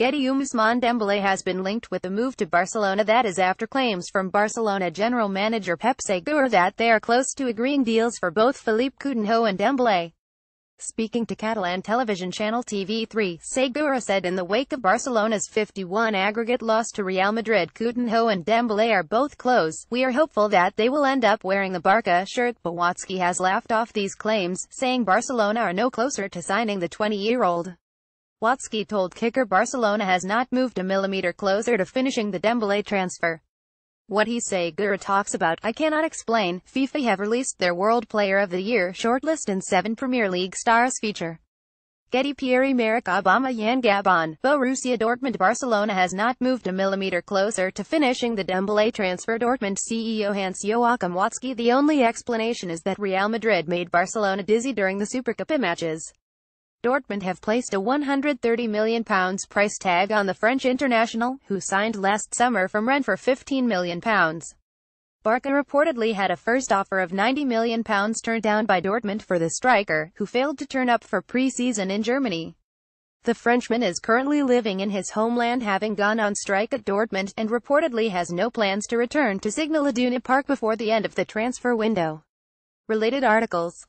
Getty Ousmane Dembélé has been linked with a move to Barcelona that is after claims from Barcelona general manager Pep Segura that they are close to agreeing deals for both Philippe Coutinho and Dembélé. Speaking to Catalan television channel TV3, Segura said in the wake of Barcelona's 51 aggregate loss to Real Madrid Coutinho and Dembélé are both close. We are hopeful that they will end up wearing the Barca shirt. Bawatsky has laughed off these claims, saying Barcelona are no closer to signing the 20-year-old. Watsky told Kicker Barcelona has not moved a millimeter closer to finishing the Dembélé transfer. What he say Gura talks about, I cannot explain, FIFA have released their World Player of the Year shortlist and seven Premier League stars feature. Getty Pierre Merrick Obama Yan Gabon, Borussia Dortmund Barcelona has not moved a millimeter closer to finishing the Dembélé transfer Dortmund CEO Hans-Joachim Watsky The only explanation is that Real Madrid made Barcelona dizzy during the Supercup matches. Dortmund have placed a £130 million price tag on the French international, who signed last summer from Rennes for £15 million. Barca reportedly had a first offer of £90 million turned down by Dortmund for the striker, who failed to turn up for pre-season in Germany. The Frenchman is currently living in his homeland having gone on strike at Dortmund, and reportedly has no plans to return to Signal Iduna Park before the end of the transfer window. Related articles